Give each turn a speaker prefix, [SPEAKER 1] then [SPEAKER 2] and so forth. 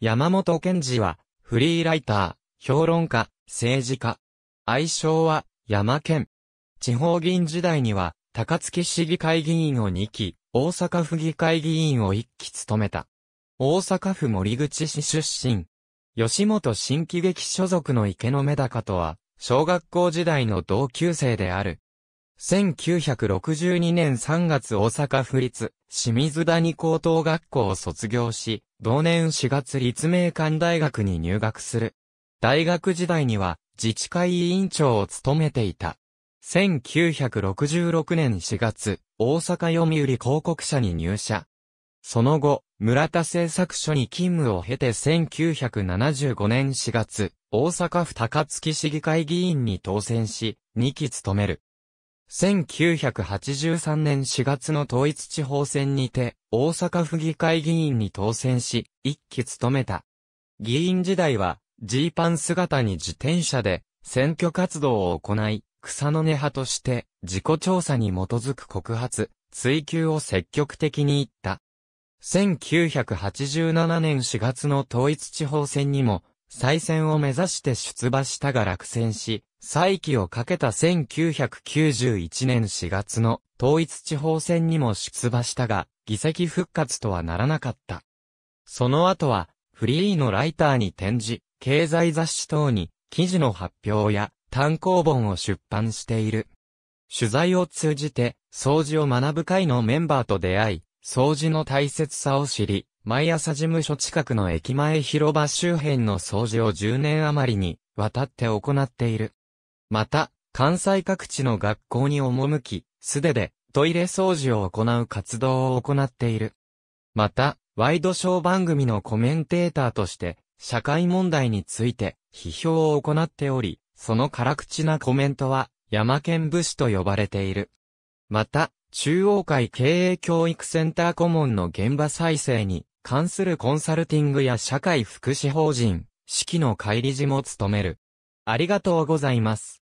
[SPEAKER 1] 山本賢治は、フリーライター、評論家、政治家。愛称は、山健。地方議員時代には、高槻市議会議員を2期、大阪府議会議員を1期務めた。大阪府森口市出身。吉本新喜劇所属の池のメダカとは、小学校時代の同級生である。1962年3月大阪府立清水谷高等学校を卒業し、同年4月立命館大学に入学する。大学時代には自治会委員長を務めていた。1966年4月、大阪読売広告社に入社。その後、村田製作所に勤務を経て1975年4月、大阪府高槻市議会議員に当選し、2期務める。1983年4月の統一地方選にて、大阪府議会議員に当選し、一期務めた。議員時代は、ジーパン姿に自転車で、選挙活動を行い、草の根派として、自己調査に基づく告発、追及を積極的に言った。1987年4月の統一地方選にも、再選を目指して出馬したが落選し、再起をかけた1991年4月の統一地方選にも出馬したが、議席復活とはならなかった。その後は、フリーのライターに展示、経済雑誌等に記事の発表や単行本を出版している。取材を通じて、掃除を学ぶ会のメンバーと出会い、掃除の大切さを知り、毎朝事務所近くの駅前広場周辺の掃除を10年余りにわたって行っている。また、関西各地の学校に赴き、素手でトイレ掃除を行う活動を行っている。また、ワイドショー番組のコメンテーターとして、社会問題について批評を行っており、その辛口なコメントは、山県武士と呼ばれている。また、中央会経営教育センター顧問の現場再生に関するコンサルティングや社会福祉法人、季の会理事も務める。ありがとうございます。